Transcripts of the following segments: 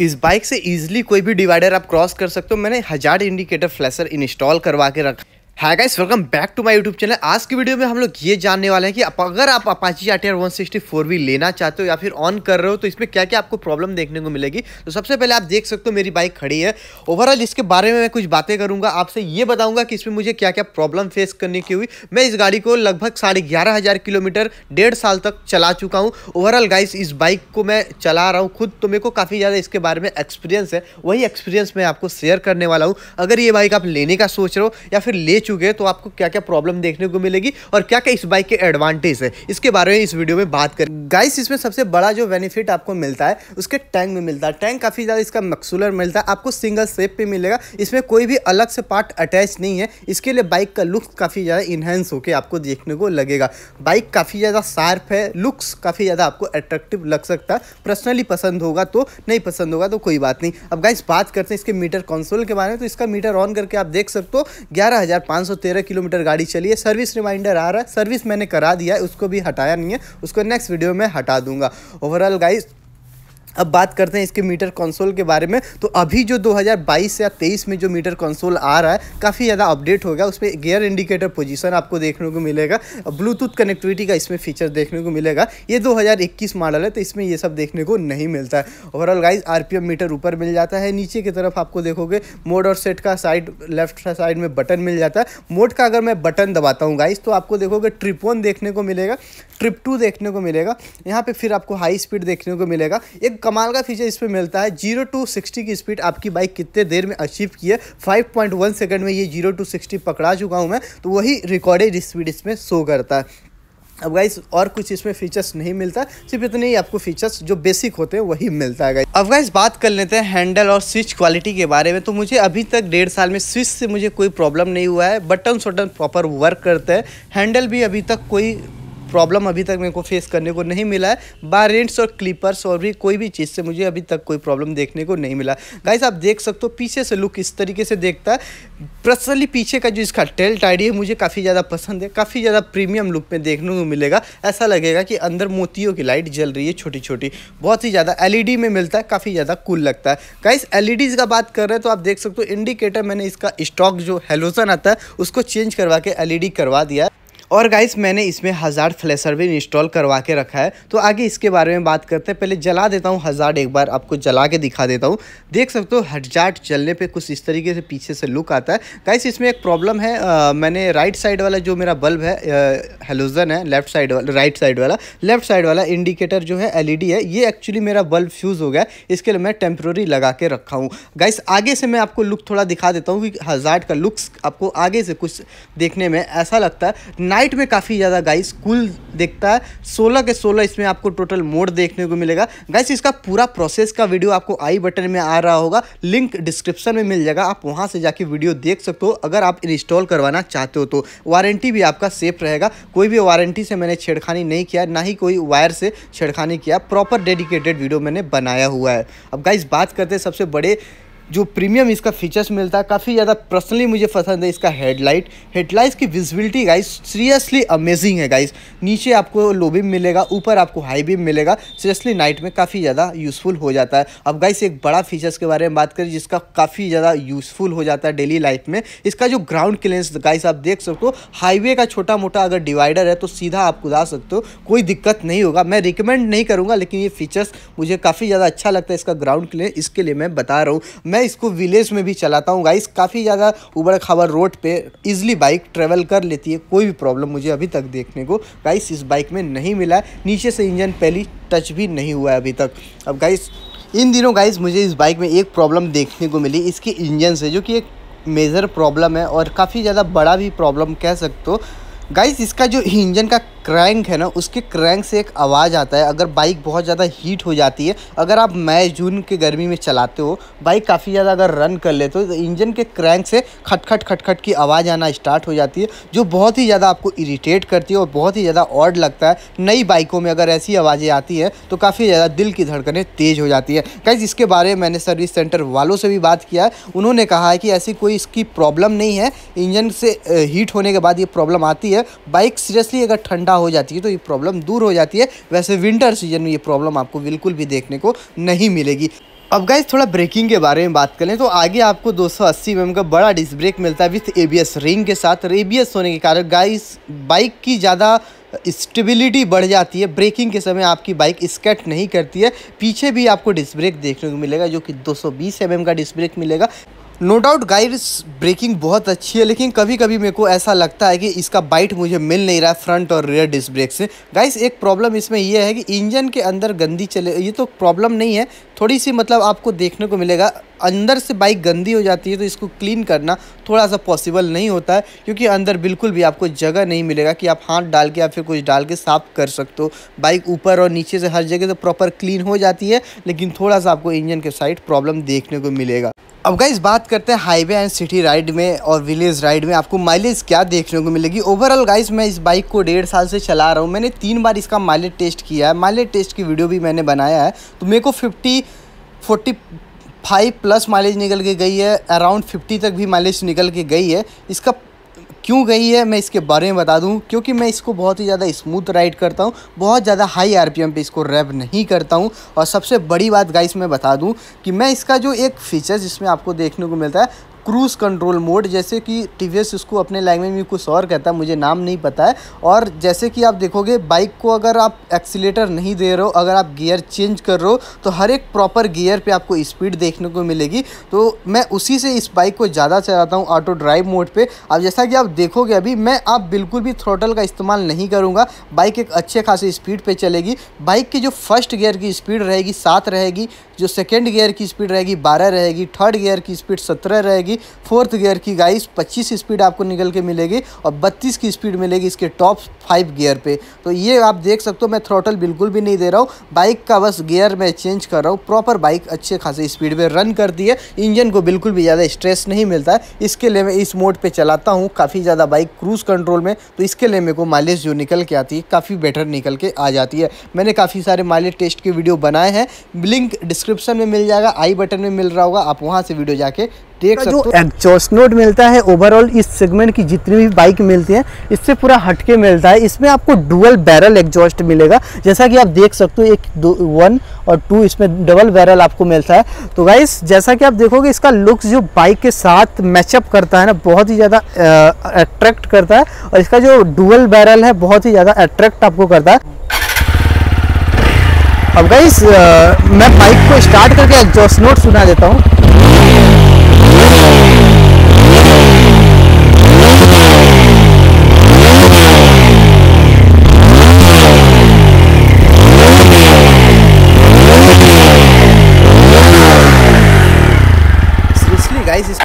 इस बाइक से इजीली कोई भी डिवाइडर आप क्रॉस कर सकते हो मैंने हज़ार इंडिकेटर फ्लैशर इंस्टॉल करवा के रखा hi guys welcome back to my YouTube channel आज की वीडियो में हम लोग ये जानने वाले हैं कि अगर आप Apache R T R one sixty four भी लेना चाहते हो या फिर ऑन कर रहे हो तो इसमें क्या क्या आपको प्रॉब्लम देखने को मिलेगी तो सबसे पहले आप देख सकते हो मेरी बाइक खड़ी है ओवरऑल इसके बारे में मैं कुछ बातें करूँगा आपसे ये बताऊँगा कि इसमें मुझे क्या क्या प्रॉब्लम फेस करने की हुई मैं इस गाड़ी को लगभग साढ़े ग्यारह हज़ार किलोमीटर डेढ़ साल तक चला चुका हूँ ओवरऑल गाइस इस बाइक को मैं चला रहा हूँ खुद तो मेरे को काफ़ी ज़्यादा इसके बारे में एक्सपीरियंस है वही एक्सपीरियंस मैं आपको शेयर करने वाला हूँ अगर ये बाइक आप लेने का सोच रहे हो या फिर ले चुके हैं तो आपको क्या क्या प्रॉब्लम देखने को मिलेगी और क्या क्या इस बाइक के एडवांटेज है इसके बारे में इस वीडियो में बात करें गाइस इसमें सबसे बड़ा जो बेनिफिट आपको मिलता है उसके टैंक में मिलता है टैंक काफ़ी ज़्यादा इसका मक्सुलर मिलता है आपको सिंगल सेप पर मिलेगा इसमें कोई भी अलग से पार्ट अटैच नहीं है इसके लिए बाइक का लुक काफ़ी ज़्यादा इन्हेंस होकर आपको देखने को लगेगा बाइक काफ़ी ज़्यादा शार्प है लुक्स काफ़ी ज़्यादा आपको अट्रैक्टिव लग सकता है पर्सनली पसंद होगा तो नहीं पसंद होगा तो कोई बात नहीं अब गाइस बात करते हैं इसके मीटर कंसोल के बारे में तो इसका मीटर ऑन करके आप देख सकते हो ग्यारह हज़ार 513 किलोमीटर गाड़ी चली है सर्विस रिमाइंडर आ रहा है सर्विस मैंने करा दिया है उसको भी हटाया नहीं है उसको नेक्स्ट वीडियो में हटा दूंगा ओवरऑल गाइस अब बात करते हैं इसके मीटर कंसोल के बारे में तो अभी जो 2022 या 23 में जो मीटर कंसोल आ रहा है काफ़ी ज़्यादा अपडेट होगा उसमें गियर इंडिकेटर पोजीशन आपको देखने को मिलेगा ब्लूटूथ कनेक्टिविटी का इसमें फीचर देखने को मिलेगा ये 2021 मॉडल है तो इसमें ये सब देखने को नहीं मिलता है ओवरऑल गाइज आर मीटर ऊपर मिल जाता है नीचे की तरफ आपको देखोगे मोड और सेट का साइड लेफ्ट साइड में बटन मिल जाता है मोड का अगर मैं बटन दबाता हूँ गाइज तो आपको देखोगे ट्रिप वन देखने को मिलेगा ट्रिप टू देखने को मिलेगा यहाँ पर फिर आपको हाई स्पीड देखने को मिलेगा एक कमाल का फीचर इसमें मिलता है जीरो टू सिक्सटी की स्पीड आपकी बाइक कितने देर में अचीव की है फाइव पॉइंट वन सेकेंड में ये जीरो टू सिक्सटी पकड़ा चुका हूँ मैं तो वही रिकॉर्डेड स्पीड इसमें शो करता है अब गाइस और कुछ इसमें फीचर्स नहीं मिलता सिर्फ इतने ही आपको फीचर्स जो बेसिक होते हैं वही मिलता है गाइस अब गाइस बात कर लेते हैं हैंडल और स्विच क्वालिटी के बारे में तो मुझे अभी तक डेढ़ साल में स्विच से मुझे कोई प्रॉब्लम नहीं हुआ है बटन शटन प्रॉपर वर्क करते हैं हैंडल भी अभी तक कोई प्रॉब्लम अभी तक मेरे को फेस करने को नहीं मिला है बारेंट्स और क्लिपर्स और भी कोई भी चीज़ से मुझे अभी तक कोई प्रॉब्लम देखने को नहीं मिला गाइस आप देख सकते हो पीछे से लुक इस तरीके से देखता है पर्सनली पीछे का जो इसका टेल टाइडी है मुझे काफ़ी ज़्यादा पसंद है काफ़ी ज़्यादा प्रीमियम लुक में देखने को मिलेगा ऐसा लगेगा कि अंदर मोतियों की लाइट जल रही है छोटी छोटी बहुत ही ज़्यादा एल में मिलता है काफ़ी ज़्यादा कूल लगता है गाइस एल का बात कर रहे हैं तो आप देख सकते हो इंडिकेटर मैंने इसका स्टॉक जो हेलोजन आता है उसको चेंज करवा के एल करवा दिया और गाइस मैंने इसमें हज़ार फ्लैशर भी इंस्टॉल करवा के रखा है तो आगे इसके बारे में बात करते हैं पहले जला देता हूँ हज़ार एक बार आपको जला के दिखा देता हूँ देख सकते हो हजार जलने पे कुछ इस तरीके से पीछे से लुक आता है गाइस इसमें एक प्रॉब्लम है आ, मैंने राइट साइड वाला जो मेरा बल्ब है हेलोजन है लेफ्ट साइड वाला राइट साइड वाला लेफ्ट साइड वाला इंडिकेटर जो है एल है ये एक्चुअली मेरा बल्ब फ्यूज़ हो गया इसके लिए मैं टेम्प्रोरी लगा के रखा हूँ गाइस आगे से मैं आपको लुक थोड़ा दिखा देता हूँ कि हज़ार का लुक्स आपको आगे से कुछ देखने में ऐसा लगता है नाइट हाइट में काफ़ी ज़्यादा गाइस कूल देखता है सोलह के सोलह इसमें आपको टोटल मोड देखने को मिलेगा गाइस इसका पूरा प्रोसेस का वीडियो आपको आई बटन में आ रहा होगा लिंक डिस्क्रिप्शन में मिल जाएगा आप वहाँ से जाके वीडियो देख सकते हो अगर आप इंस्टॉल करवाना चाहते हो तो वारंटी भी आपका सेफ रहेगा कोई भी वारंटी से मैंने छेड़खानी नहीं किया ना ही कोई वायर से छेड़खानी किया प्रॉपर डेडिकेटेड वीडियो मैंने बनाया हुआ है अब गाइस बात करते हैं सबसे बड़े जो प्रीमियम इसका फीचर्स मिलता है काफ़ी ज़्यादा पर्सनली मुझे पसंद है इसका हेडलाइट हेडलाइट्स की विजिबिलिटी गाइस सीरियसली अमेजिंग है गाइस नीचे आपको लो बीम मिलेगा ऊपर आपको हाई बीम मिलेगा सीरियसली नाइट में काफ़ी ज़्यादा यूज़फुल हो जाता है अब गाइस एक बड़ा फीचर्स के बारे में बात करें जिसका काफ़ी ज़्यादा यूज़फुल हो जाता है डेली लाइफ में इसका जो ग्राउंड क्लियरेंस गाइस आप देख सकते हो हाईवे का छोटा मोटा अगर डिवाइडर है तो सीधा आप कुदा सकते हो कोई दिक्कत नहीं होगा मैं रिकमेंड नहीं करूँगा लेकिन ये फीचर्स मुझे काफ़ी ज़्यादा अच्छा लगता है इसका ग्राउंड क्लियर इसके लिए मैं बता रहा हूँ मैं इसको विलेज में भी चलाता हूँ गाइस काफ़ी ज़्यादा उबड़ खाबर रोड पे इजिली बाइक ट्रेवल कर लेती है कोई भी प्रॉब्लम मुझे अभी तक देखने को गाइस इस बाइक में नहीं मिला है नीचे से इंजन पहली टच भी नहीं हुआ है अभी तक अब गाइस इन दिनों गाइस मुझे इस बाइक में एक प्रॉब्लम देखने को मिली इसके इंजन से जो कि एक मेजर प्रॉब्लम है और काफ़ी ज़्यादा बड़ा भी प्रॉब्लम कह सकते हो गाइस इसका जो इंजन का क्रैंक है ना उसके क्रैंक से एक आवाज़ आता है अगर बाइक बहुत ज़्यादा हीट हो जाती है अगर आप मई जून के गर्मी में चलाते हो बाइक काफ़ी ज़्यादा अगर रन कर लेते हो तो इंजन के क्रैंक से खटखट खटखट की आवाज़ आना स्टार्ट हो जाती है जो बहुत ही ज़्यादा आपको इरीटेट करती है और बहुत ही ज़्यादा ऑर्ड लगता है नई बाइकों में अगर ऐसी आवाज़ें आती है तो काफ़ी ज़्यादा दिल की धड़कनें तेज़ हो जाती है कैसे इसके बारे में मैंने सर्विस सेंटर वालों से भी बात किया है उन्होंने कहा है कि ऐसी कोई इसकी प्रॉब्लम नहीं है इंजन से हीट होने के बाद ये प्रॉब्लम आती है बाइक सीरियसली अगर ठंडा ठंडा हो जाती है तो ये प्रॉब्लम दूर हो जाती है वैसे विंटर सीजन में ये प्रॉब्लम आपको बिल्कुल भी देखने को नहीं मिलेगी अब गाइज थोड़ा ब्रेकिंग के बारे में बात करें तो आगे आपको 280 सौ एम mm का बड़ा डिस्क ब्रेक मिलता है विथ एबीएस रिंग के साथ एबीएस होने के कारण गाइस बाइक की ज़्यादा स्टेबिलिटी बढ़ जाती है ब्रेकिंग के समय आपकी बाइक स्केट नहीं करती है पीछे भी आपको डिस्क ब्रेक देखने को मिलेगा जो कि 220 सौ mm का डिस्क ब्रेक मिलेगा नो डाउट गाइड्स ब्रेकिंग बहुत अच्छी है लेकिन कभी कभी मेरे को ऐसा लगता है कि इसका बाइट मुझे मिल नहीं रहा है फ्रंट और रियर डिस्क ब्रेक से गाइस एक प्रॉब्लम इसमें यह है कि इंजन के अंदर गंदी चले ये तो प्रॉब्लम नहीं है थोड़ी सी मतलब आपको देखने को मिलेगा अंदर से बाइक गंदी हो जाती है तो इसको क्लीन करना थोड़ा सा पॉसिबल नहीं होता है क्योंकि अंदर बिल्कुल भी आपको जगह नहीं मिलेगा कि आप हाथ डाल के या फिर कुछ डाल के साफ़ कर सकते हो बाइक ऊपर और नीचे से हर जगह तो प्रॉपर क्लीन हो जाती है लेकिन थोड़ा सा आपको इंजन के साइड प्रॉब्लम देखने को मिलेगा अब गाइज बात करते हैं हाईवे एंड सिटी राइड में और विलेज राइड में आपको माइलेज क्या देखने को मिलेगी ओवरऑल गाइज मैं इस बाइक को डेढ़ साल से चला रहा हूँ मैंने तीन बार इसका माइलेज टेस्ट किया है माइलेज टेस्ट की वीडियो भी मैंने बनाया है तो मेरे को fifty forty five plus mileage निकल के गई है अराउंड फिफ्टी तक भी माइलेज निकल के गई है इसका क्यों गई है मैं इसके बारे में बता दूं क्योंकि मैं इसको बहुत ही ज़्यादा स्मूथ राइड करता हूं बहुत ज़्यादा हाई आरपीएम पे इसको रैप नहीं करता हूं और सबसे बड़ी बात गाइस मैं बता दूं कि मैं इसका जो एक फ़ीचर जिसमें आपको देखने को मिलता है क्रूज़ कंट्रोल मोड जैसे कि टी इसको अपने लैंग्वेज में कुछ और कहता है मुझे नाम नहीं पता है और जैसे कि आप देखोगे बाइक को अगर आप एक्सीटर नहीं दे रहे हो अगर आप गियर चेंज कर रहे हो तो हर एक प्रॉपर गियर पे आपको स्पीड देखने को मिलेगी तो मैं उसी से इस बाइक को ज़्यादा चलाता हूँ ऑटो ड्राइव मोड पर अब जैसा कि आप देखोगे अभी मैं आप बिल्कुल भी थ्रोटल का इस्तेमाल नहीं करूँगा बाइक एक अच्छे खासे स्पीड पर चलेगी बाइक की जो फर्स्ट गियर की स्पीड रहेगी सात रहेगी जो सेकेंड गियर की स्पीड रहेगी बारह रहेगी थर्ड गियर की स्पीड सत्रह रहेगी मिलेगी फोर्थ गियर की गाइस 25 स्पीड आपको निकल के मिलेगी और 32 की स्पीड मिलेगी इसके टॉप फाइव गियर पे तो ये आप देख सकते हो मैं थ्रोटल बिल्कुल भी नहीं दे रहा हूँ बाइक का बस गियर मैं चेंज कर रहा हूँ प्रॉपर बाइक अच्छे खासे स्पीड में रन करती है इंजन को बिल्कुल भी ज़्यादा स्ट्रेस नहीं मिलता है इसके लिए मैं इस मोड पर चलाता हूँ काफ़ी ज़्यादा बाइक क्रूज़ कंट्रोल में तो इसके लिए मेरे को माइलेज जो निकल के आती है काफ़ी बेटर निकल के आ जाती है मैंने काफ़ी सारे माइलेज टेस्ट के वीडियो बनाए हैं लिंक डिस्क्रिप्शन में मिल जाएगा आई बटन में मिल रहा होगा आप वहाँ से वीडियो जाके देख सकते हो एग्जॉस्ट नोट मिलता है ओवरऑल इस सेगमेंट की जितनी भी बाइक मिलती है इससे पूरा हटके मिलता है इसमें आपको डुअल बैरल एग्जॉस्ट मिलेगा जैसा कि आप देख सकते हो एक दो वन और टू इसमें डबल बैरल आपको मिलता है तो गाइस जैसा कि आप देखोगे इसका लुक्स जो बाइक के साथ मैचअप करता है ना बहुत ही ज़्यादा अट्रैक्ट करता है और इसका जो डुअल बैरल है बहुत ही ज़्यादा अट्रैक्ट आपको करता है अब गाइस मैं बाइक को स्टार्ट करके एग्जॉस्ट नोट सुना देता हूँ Yeah.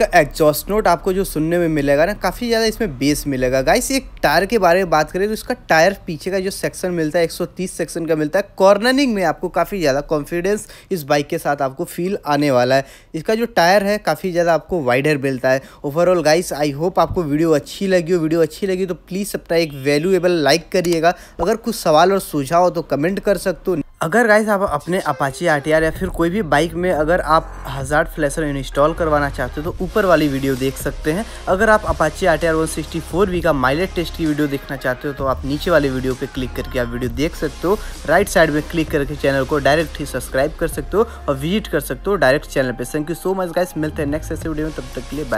इसका एग्जॉस्ट नोट आपको जो सुनने में मिलेगा ना काफ़ी ज़्यादा इसमें बेस मिलेगा गाइस एक टायर के बारे में बात करें तो इसका टायर पीछे का जो सेक्शन मिलता है 130 सेक्शन का मिलता है कॉर्नरिंग में आपको काफ़ी ज़्यादा कॉन्फिडेंस इस बाइक के साथ आपको फील आने वाला है इसका जो टायर है काफ़ी ज़्यादा आपको वाइडर मिलता है ओवरऑल गाइस आई होप आपको वीडियो अच्छी लगी हो वीडियो अच्छी लगी तो प्लीज़ अपना एक वैल्यूएबल लाइक करिएगा अगर कुछ सवाल और सुझाव हो तो कमेंट कर सकते हो अगर गाइस आप अपने अपाची आर या फिर कोई भी बाइक में अगर आप हज़ार फ्लैशर इंस्टॉल करवाना चाहते हो तो ऊपर वाली वीडियो देख सकते हैं अगर आप Apache R T R one sixty four v का माइलेज टेस्ट की वीडियो देखना चाहते हो तो आप नीचे वाली वीडियो पे क्लिक करके आप वीडियो देख सकते हो राइट साइड में क्लिक करके चैनल को डायरेक्ट ही सब्सक्राइब कर सकते हो और विजिट कर सकते हो डायरेक्ट चैनल पर thank you so much guys मिलते हैं नेक्स्ट ऐसे वीडियो में तब तक के लिए बाय